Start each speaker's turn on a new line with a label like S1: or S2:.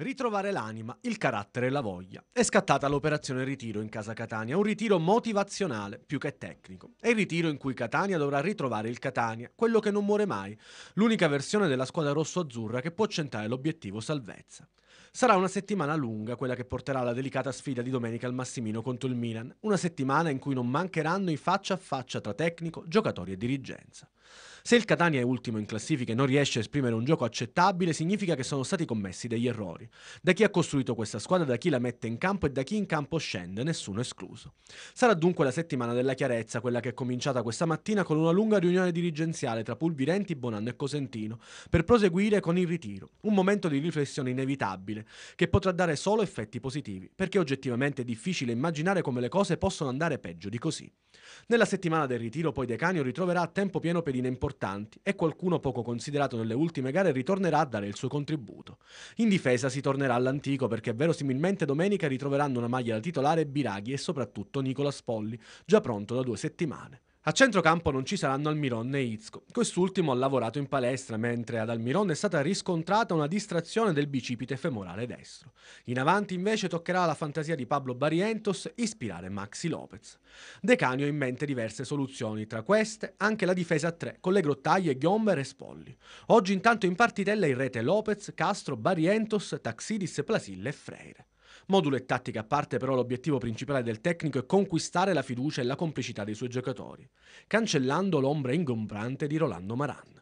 S1: Ritrovare l'anima, il carattere e la voglia. È scattata l'operazione ritiro in casa Catania, un ritiro motivazionale più che tecnico. È il ritiro in cui Catania dovrà ritrovare il Catania, quello che non muore mai, l'unica versione della squadra rosso-azzurra che può centrare l'obiettivo salvezza. Sarà una settimana lunga quella che porterà alla delicata sfida di domenica al Massimino contro il Milan, una settimana in cui non mancheranno i faccia a faccia tra tecnico, giocatori e dirigenza. Se il Catania è ultimo in classifica e non riesce a esprimere un gioco accettabile, significa che sono stati commessi degli errori. Da chi ha costruito questa squadra, da chi la mette in campo e da chi in campo scende, nessuno escluso. Sarà dunque la settimana della chiarezza, quella che è cominciata questa mattina con una lunga riunione dirigenziale tra Pulvirenti, Bonanno e Cosentino, per proseguire con il ritiro, un momento di riflessione inevitabile stabile, che potrà dare solo effetti positivi, perché oggettivamente è difficile immaginare come le cose possono andare peggio di così. Nella settimana del ritiro poi Decanio ritroverà a tempo pieno pedine importanti e qualcuno poco considerato nelle ultime gare ritornerà a dare il suo contributo. In difesa si tornerà all'antico perché verosimilmente domenica ritroveranno una maglia da titolare Biraghi e soprattutto Nicola Spolli, già pronto da due settimane. A centrocampo non ci saranno Almiron e Izco. Quest'ultimo ha lavorato in palestra, mentre ad Almiron è stata riscontrata una distrazione del bicipite femorale destro. In avanti invece toccherà alla fantasia di Pablo Barrientos ispirare Maxi Lopez. Decanio ha in mente diverse soluzioni, tra queste anche la difesa a tre, con le grottaglie Ghiomber e Spolli. Oggi intanto in partitella in rete Lopez, Castro, Barrientos, Taxidis, Plasille e Freire. Modulo e tattica a parte però l'obiettivo principale del tecnico è conquistare la fiducia e la complicità dei suoi giocatori, cancellando l'ombra ingombrante di Rolando Maran.